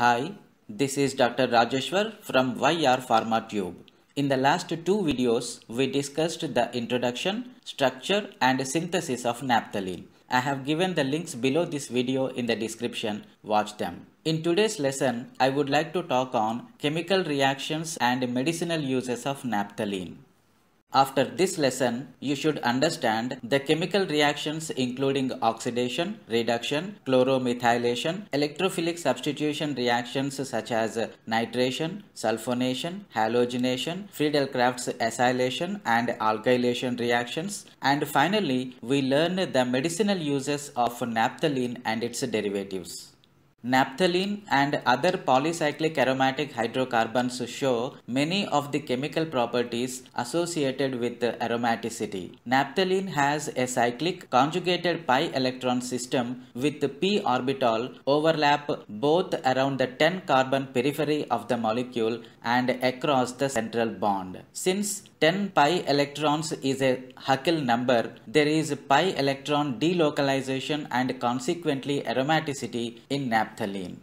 Hi, this is Dr. Rajeshwar from YR Pharma Tube. In the last two videos, we discussed the introduction, structure and synthesis of naphthalene. I have given the links below this video in the description. Watch them. In today's lesson, I would like to talk on chemical reactions and medicinal uses of naphthalene. After this lesson, you should understand the chemical reactions including oxidation, reduction, chloromethylation, electrophilic substitution reactions such as nitration, sulfonation, halogenation, Friedel-Crafts acylation and alkylation reactions. And finally, we learn the medicinal uses of naphthalene and its derivatives. Naphthalene and other polycyclic aromatic hydrocarbons show many of the chemical properties associated with aromaticity. Naphthalene has a cyclic conjugated pi electron system with p orbital overlap both around the 10 carbon periphery of the molecule and across the central bond. Since 10 pi electrons is a Huckel number, there is pi electron delocalization and consequently aromaticity in naphthalene.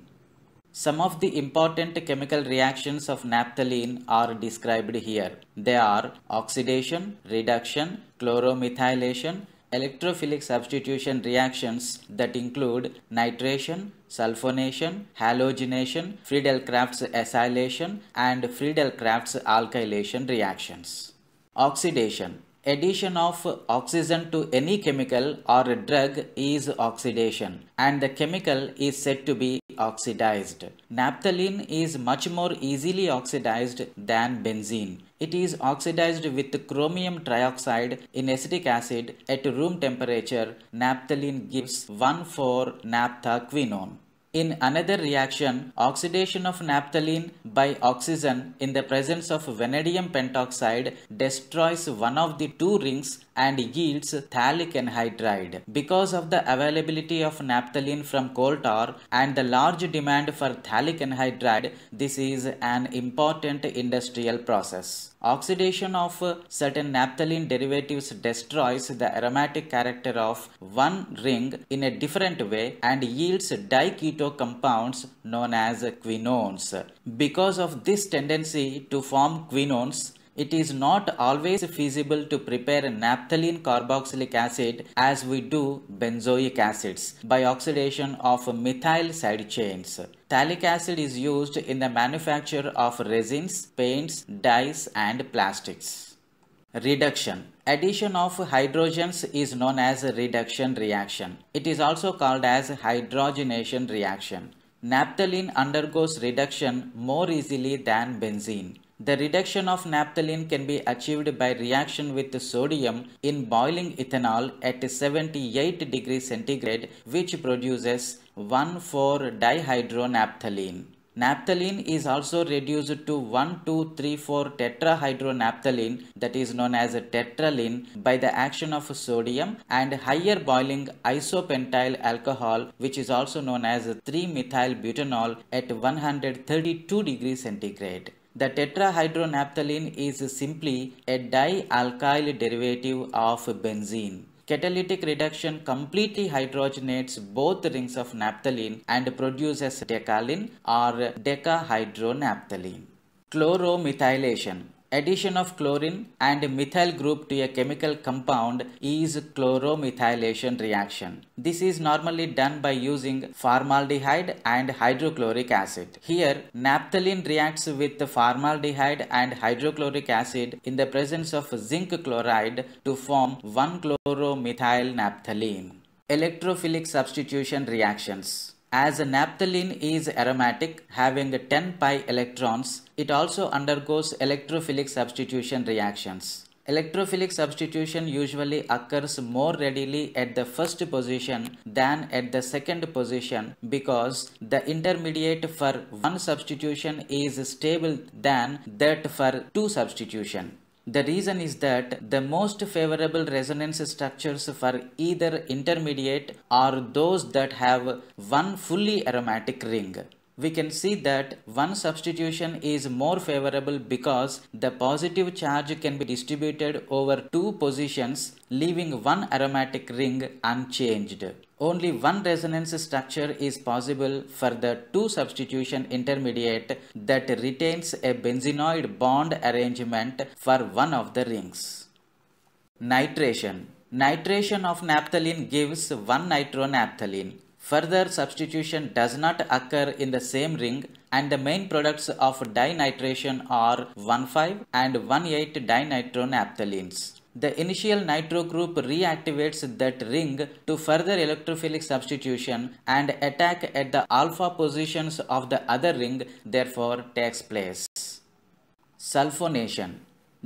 Some of the important chemical reactions of naphthalene are described here. They are oxidation, reduction, chloromethylation, Electrophilic substitution reactions that include nitration, sulfonation, halogenation, Friedel-Crafts acylation, and Friedel-Crafts alkylation reactions. Oxidation Addition of oxygen to any chemical or drug is oxidation and the chemical is said to be oxidized. Naphthalene is much more easily oxidized than benzene. It is oxidized with chromium trioxide in acetic acid at room temperature. Naphthalene gives 1,4-naphthaquinone. In another reaction, oxidation of naphthalene by oxygen in the presence of vanadium pentoxide destroys one of the two rings and yields phthalic anhydride. Because of the availability of naphthalene from coal tar and the large demand for phthalic anhydride, this is an important industrial process. Oxidation of certain naphthalene derivatives destroys the aromatic character of one ring in a different way and yields diketo compounds known as quinones. Because of this tendency to form quinones, it is not always feasible to prepare naphthalene carboxylic acid as we do benzoic acids by oxidation of methyl side chains. Phthalic acid is used in the manufacture of resins, paints, dyes and plastics. Reduction Addition of hydrogens is known as reduction reaction. It is also called as hydrogenation reaction. Naphthalene undergoes reduction more easily than benzene. The reduction of naphthalene can be achieved by reaction with sodium in boiling ethanol at 78 degrees centigrade which produces 1,4-dihydronaphthalene. Naphthalene is also reduced to 1, 2, 3, 4 tetrahydronaphthalene that is known as tetraline by the action of sodium and higher boiling isopentyl alcohol which is also known as 3-methyl butanol at 132 degrees centigrade. The tetrahydronaphthalene is simply a dialkyl derivative of benzene. Catalytic reduction completely hydrogenates both rings of naphthalene and produces decalene or decahydronaphthalene. Chloromethylation Addition of chlorine and methyl group to a chemical compound is chloromethylation reaction. This is normally done by using formaldehyde and hydrochloric acid. Here, naphthalene reacts with formaldehyde and hydrochloric acid in the presence of zinc chloride to form 1-chloromethyl naphthalene. Electrophilic substitution reactions. As naphthalene is aromatic, having 10 pi electrons, it also undergoes electrophilic substitution reactions. Electrophilic substitution usually occurs more readily at the first position than at the second position because the intermediate for one substitution is stable than that for two substitution. The reason is that the most favorable resonance structures for either intermediate are those that have one fully aromatic ring we can see that one substitution is more favorable because the positive charge can be distributed over two positions leaving one aromatic ring unchanged. Only one resonance structure is possible for the two substitution intermediate that retains a benzenoid bond arrangement for one of the rings. Nitration Nitration of naphthalene gives 1 nitronaphthalene Further substitution does not occur in the same ring and the main products of dinitration are 1,5 and 1,8 dinitronaphthalenes. The initial nitro group reactivates that ring to further electrophilic substitution and attack at the alpha positions of the other ring therefore takes place. Sulfonation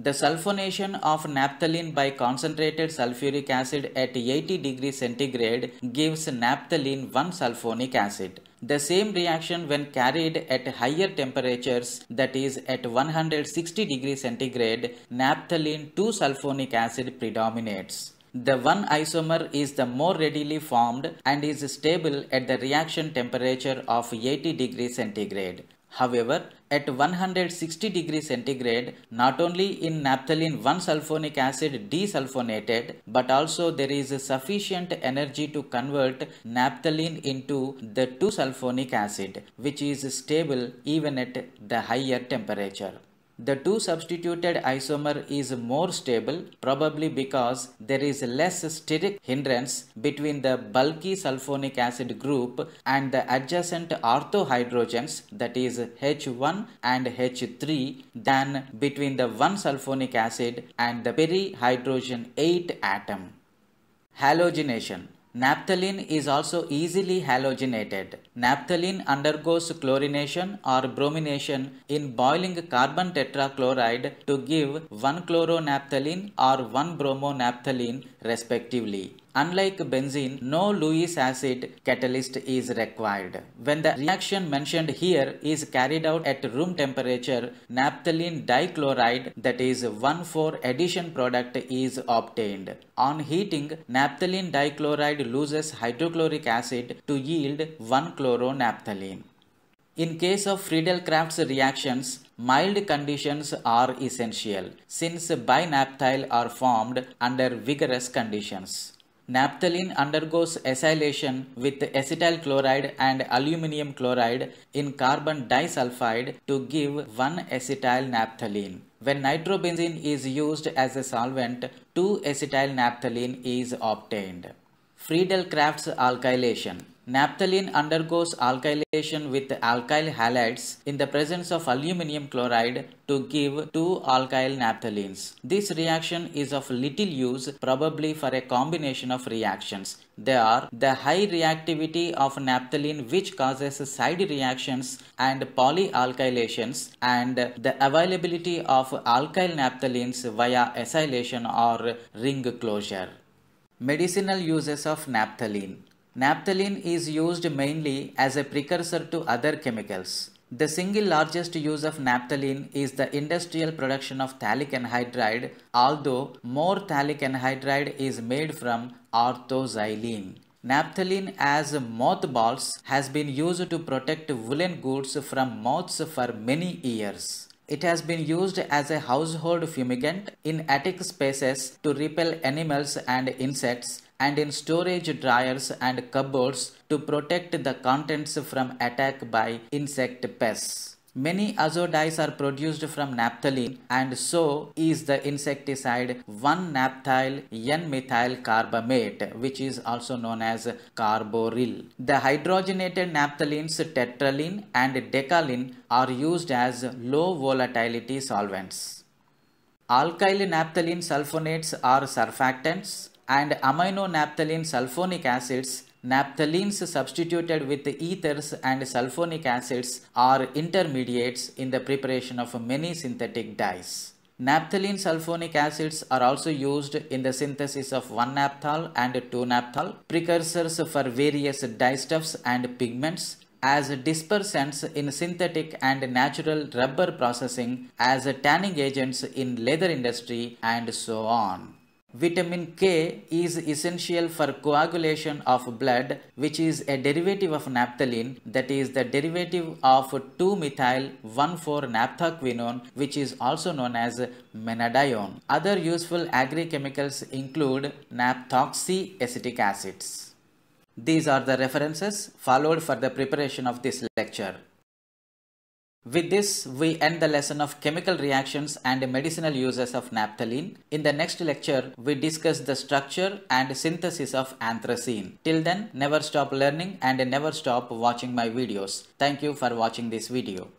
the sulfonation of naphthalene by concentrated sulfuric acid at 80 degrees centigrade gives naphthalene 1 sulfonic acid. The same reaction when carried at higher temperatures that is at 160 degrees centigrade naphthalene 2 sulfonic acid predominates. The 1 isomer is the more readily formed and is stable at the reaction temperature of 80 degrees centigrade. However, at 160 degree centigrade, not only in naphthalene 1 sulfonic acid desulfonated, but also there is sufficient energy to convert naphthalene into the 2 sulfonic acid, which is stable even at the higher temperature. The 2 substituted isomer is more stable probably because there is less steric hindrance between the bulky sulfonic acid group and the adjacent orthohydrogens that is H1 and H3 than between the 1 sulfonic acid and the perihydrogen 8 atom. Halogenation Naphthalene is also easily halogenated. Naphthalene undergoes chlorination or bromination in boiling carbon tetrachloride to give 1 chloro-naphthalene or 1 bromo-naphthalene respectively. Unlike benzene, no Lewis acid catalyst is required. When the reaction mentioned here is carried out at room temperature, naphthalene dichloride that is 1,4 addition product is obtained. On heating, naphthalene dichloride loses hydrochloric acid to yield 1 chloronnaphthalene. In case of Friedel-Crafts reactions, mild conditions are essential since binaptyl are formed under vigorous conditions. Naphthalene undergoes acylation with acetyl chloride and aluminium chloride in carbon disulfide to give 1-acetyl naphthalene. When nitrobenzene is used as a solvent, 2-acetyl naphthalene is obtained. Friedel-Crafts alkylation Naphthalene undergoes alkylation with alkyl halides in the presence of aluminium chloride to give two alkyl naphthalenes. This reaction is of little use probably for a combination of reactions. They are the high reactivity of naphthalene which causes side reactions and polyalkylations and the availability of alkyl naphthalenes via acylation or ring closure. Medicinal uses of naphthalene Naphthalene is used mainly as a precursor to other chemicals. The single largest use of naphthalene is the industrial production of phthalic anhydride, although more phthalic anhydride is made from orthoxylene. Naphthalene as mothballs has been used to protect woolen goods from moths for many years. It has been used as a household fumigant in attic spaces to repel animals and insects and in storage dryers and cupboards to protect the contents from attack by insect pests. Many azo dyes are produced from naphthalene and so is the insecticide 1-naphthyl N-methyl carbamate which is also known as carboryl. The hydrogenated naphthalenes tetraline and decaline are used as low volatility solvents. Alkyl naphthalene sulfonates are surfactants and amino naphthalene sulfonic acids, naphthalenes substituted with ethers and sulfonic acids are intermediates in the preparation of many synthetic dyes. Naphthalene sulfonic acids are also used in the synthesis of 1-naphthal and 2-naphthal, precursors for various dyestuffs and pigments, as dispersants in synthetic and natural rubber processing, as tanning agents in leather industry and so on. Vitamin K is essential for coagulation of blood which is a derivative of naphthalene that is the derivative of 2 methyl 14 naphthoquinone which is also known as menadione. Other useful agri-chemicals include naphthoxy-acetic acids. These are the references followed for the preparation of this lecture. With this, we end the lesson of chemical reactions and medicinal uses of naphthalene. In the next lecture, we discuss the structure and synthesis of anthracene. Till then, never stop learning and never stop watching my videos. Thank you for watching this video.